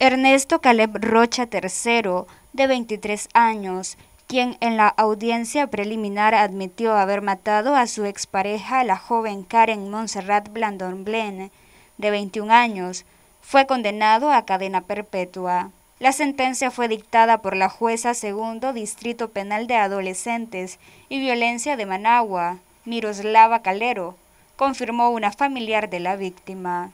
Ernesto Caleb Rocha III, de 23 años, quien en la audiencia preliminar admitió haber matado a su expareja, la joven Karen Montserrat Blandón Blen, de 21 años, fue condenado a cadena perpetua. La sentencia fue dictada por la jueza segundo Distrito Penal de Adolescentes y Violencia de Managua, Miroslava Calero, confirmó una familiar de la víctima.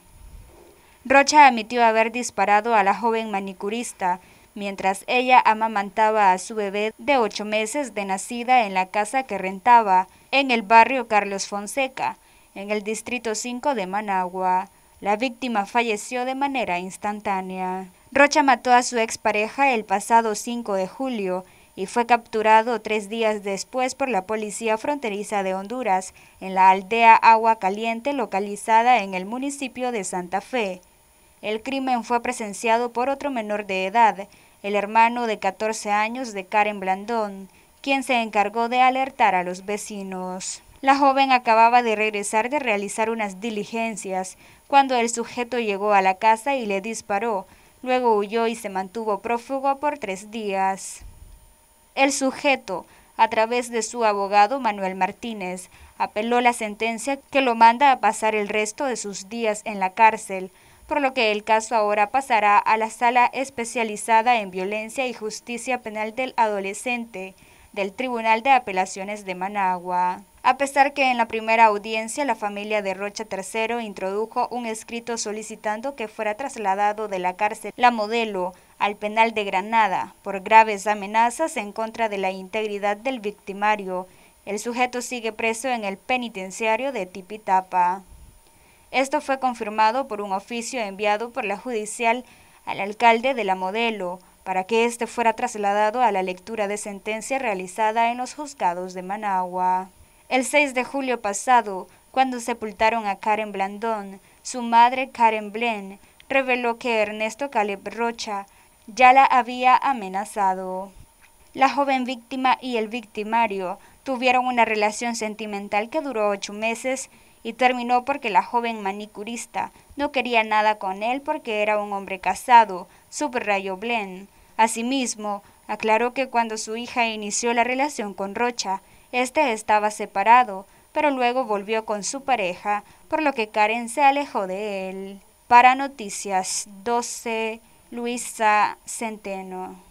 Rocha admitió haber disparado a la joven manicurista, mientras ella amamantaba a su bebé de ocho meses de nacida en la casa que rentaba en el barrio Carlos Fonseca, en el distrito 5 de Managua. La víctima falleció de manera instantánea. Rocha mató a su expareja el pasado 5 de julio y fue capturado tres días después por la policía fronteriza de Honduras en la aldea Agua Caliente localizada en el municipio de Santa Fe. El crimen fue presenciado por otro menor de edad, el hermano de 14 años de Karen Blandón, quien se encargó de alertar a los vecinos. La joven acababa de regresar de realizar unas diligencias cuando el sujeto llegó a la casa y le disparó, luego huyó y se mantuvo prófugo por tres días. El sujeto, a través de su abogado Manuel Martínez, apeló la sentencia que lo manda a pasar el resto de sus días en la cárcel, por lo que el caso ahora pasará a la Sala Especializada en Violencia y Justicia Penal del Adolescente del Tribunal de Apelaciones de Managua. A pesar que en la primera audiencia la familia de Rocha III introdujo un escrito solicitando que fuera trasladado de la cárcel La Modelo al penal de Granada por graves amenazas en contra de la integridad del victimario, el sujeto sigue preso en el penitenciario de Tipitapa. Esto fue confirmado por un oficio enviado por la judicial al alcalde de la Modelo para que éste fuera trasladado a la lectura de sentencia realizada en los juzgados de Managua. El 6 de julio pasado, cuando sepultaron a Karen Blandón, su madre Karen Blen reveló que Ernesto Caleb Rocha ya la había amenazado. La joven víctima y el victimario tuvieron una relación sentimental que duró ocho meses y terminó porque la joven manicurista no quería nada con él porque era un hombre casado, subrayó Blen. Asimismo, aclaró que cuando su hija inició la relación con Rocha, este estaba separado, pero luego volvió con su pareja, por lo que Karen se alejó de él. Para Noticias 12, Luisa Centeno.